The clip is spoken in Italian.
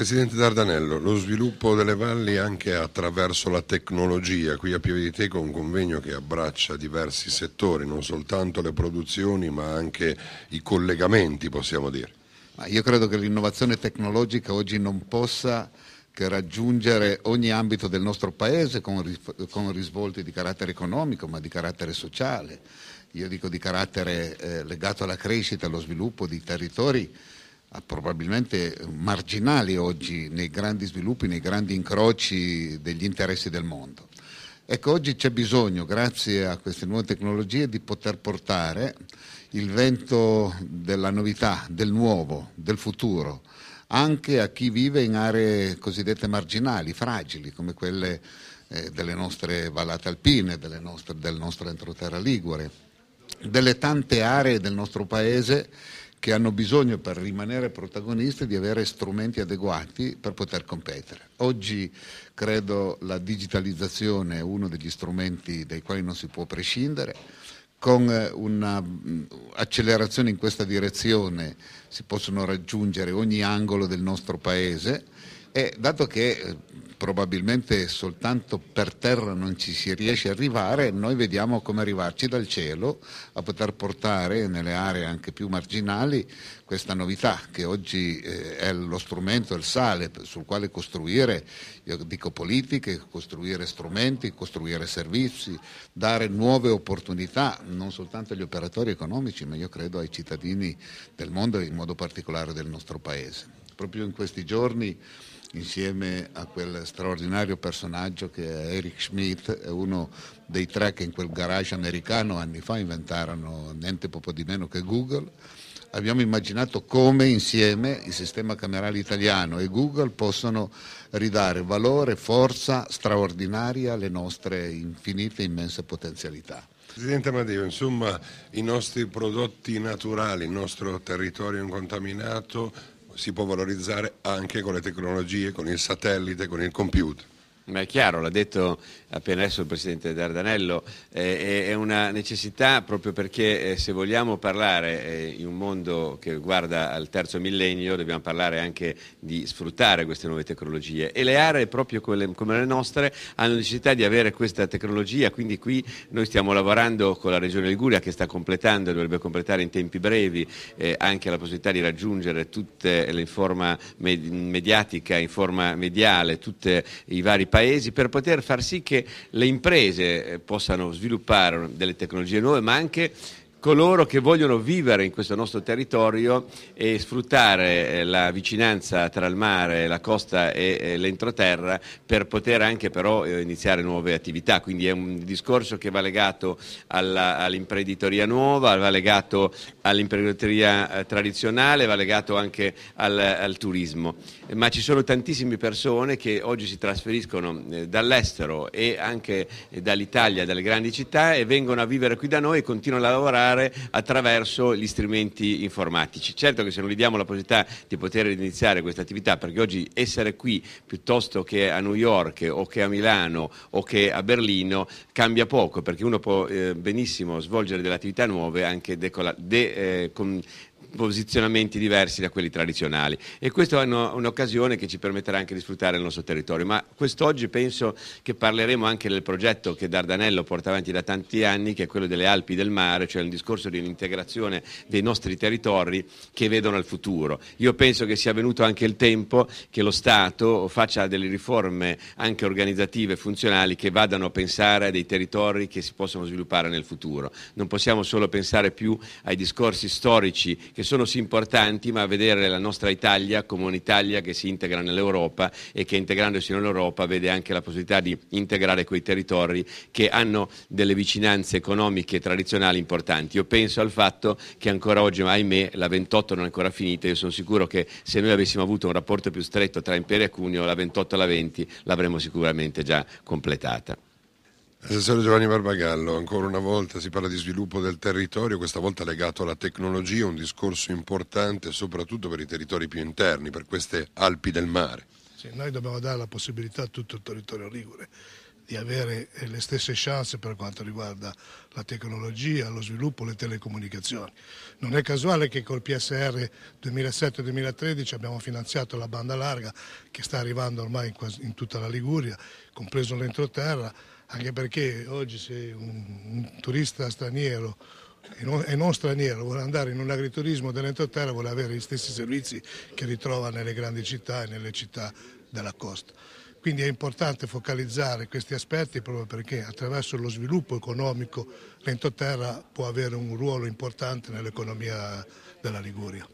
Presidente Dardanello, lo sviluppo delle valli anche attraverso la tecnologia. Qui a Pieve Pioviteco è un convegno che abbraccia diversi settori, non soltanto le produzioni ma anche i collegamenti, possiamo dire. Ma io credo che l'innovazione tecnologica oggi non possa che raggiungere ogni ambito del nostro paese con, risvolti di carattere economico ma di carattere sociale, io dico di carattere eh, legato alla crescita, allo sviluppo di territori probabilmente marginali oggi nei grandi sviluppi, nei grandi incroci degli interessi del mondo. Ecco, oggi c'è bisogno, grazie a queste nuove tecnologie, di poter portare il vento della novità, del nuovo, del futuro, anche a chi vive in aree cosiddette marginali, fragili, come quelle eh, delle nostre vallate alpine, nostre, del nostro entroterra ligure, delle tante aree del nostro paese che hanno bisogno per rimanere protagonisti di avere strumenti adeguati per poter competere. Oggi credo la digitalizzazione è uno degli strumenti dai quali non si può prescindere con eh, un'accelerazione mm, in questa direzione si possono raggiungere ogni angolo del nostro Paese e dato che eh, probabilmente soltanto per terra non ci si riesce a arrivare, noi vediamo come arrivarci dal cielo a poter portare nelle aree anche più marginali questa novità che oggi eh, è lo strumento, il sale sul quale costruire, io dico politiche, costruire strumenti, costruire servizi, dare nuove opportunità non soltanto agli operatori economici, ma io credo ai cittadini del mondo e in modo particolare del nostro Paese. Proprio in questi giorni insieme a quel straordinario personaggio che è Eric Schmidt, uno dei tre che in quel garage americano anni fa inventarono niente poco di meno che Google. Abbiamo immaginato come insieme il sistema camerale italiano e Google possono ridare valore, forza straordinaria alle nostre infinite, immense potenzialità. Presidente Amadeo, insomma i nostri prodotti naturali, il nostro territorio incontaminato si può valorizzare anche con le tecnologie, con il satellite, con il computer. Ma è chiaro, l'ha detto appena adesso il Presidente Dardanello, eh, è una necessità proprio perché eh, se vogliamo parlare eh, in un mondo che guarda al terzo millennio dobbiamo parlare anche di sfruttare queste nuove tecnologie e le aree proprio come le nostre hanno necessità di avere questa tecnologia, quindi qui noi stiamo lavorando con la Regione Liguria che sta completando e dovrebbe completare in tempi brevi eh, anche la possibilità di raggiungere tutte le in forma mediatica, in forma mediale, tutti i vari paesi paesi per poter far sì che le imprese eh, possano sviluppare delle tecnologie nuove ma anche coloro che vogliono vivere in questo nostro territorio e sfruttare eh, la vicinanza tra il mare, la costa e eh, l'entroterra per poter anche però eh, iniziare nuove attività. Quindi è un discorso che va legato all'imprenditoria nuova, va legato all'imprenditoria tradizionale, va legato anche al, al, turismo. Ma ci sono tantissime persone che oggi si trasferiscono dall'estero e anche dall'Italia, dalle grandi città e vengono a vivere qui da noi e continuano a lavorare lavorare attraverso gli strumenti informatici. Certo che se non gli diamo la possibilità di poter iniziare questa attività, perché oggi essere qui piuttosto che a New York o che a Milano o che a Berlino cambia poco, perché uno può eh, benissimo svolgere delle attività nuove anche de, eh, con, posizionamenti diversi da quelli tradizionali e questa è un'occasione che ci permetterà anche di sfruttare il nostro territorio. Ma quest'oggi penso che parleremo anche del progetto che Dardanello porta avanti da tanti anni, che è quello delle Alpi del Mare, cioè un discorso di un'integrazione dei nostri territori che vedono al futuro. Io penso che sia venuto anche il tempo che lo Stato faccia delle riforme anche organizzative e funzionali che vadano a pensare a dei territori che si possono sviluppare nel futuro. Non possiamo solo pensare più ai discorsi storici che che sono sì importanti, ma vedere la nostra Italia come un'Italia che si integra nell'Europa e che integrandosi nell'Europa vede anche la possibilità di integrare quei territori che hanno delle vicinanze economiche e tradizionali importanti. Io penso al fatto che ancora oggi, ma ahimè, la 28 non è ancora finita, io sono sicuro che se noi avessimo avuto un rapporto più stretto tra Imperia e Cuneo, la 28 e la 20 l'avremmo sicuramente già completata. Assessore Giovanni Barbagallo, ancora una volta si parla di sviluppo del territorio, questa volta legato alla tecnologia, un discorso importante soprattutto per i territori più interni, per queste Alpi del mare. Sì, noi dobbiamo dare la possibilità a tutto il territorio ligure di avere eh, le stesse chance per quanto riguarda la tecnologia, lo sviluppo, le telecomunicazioni. Non è casuale che col PSR 2007-2013 abbiamo finanziato la banda larga che sta arrivando ormai in, in tutta la Liguria, compreso l'entroterra anche perché oggi se un, un turista straniero e non, e non, straniero vuole andare in un agriturismo dell'entroterra vuole avere gli stessi servizi che ritrova nelle grandi città e nelle città della costa. Quindi è importante focalizzare questi aspetti proprio perché attraverso lo sviluppo economico l'entroterra può avere un ruolo importante nell'economia della Liguria.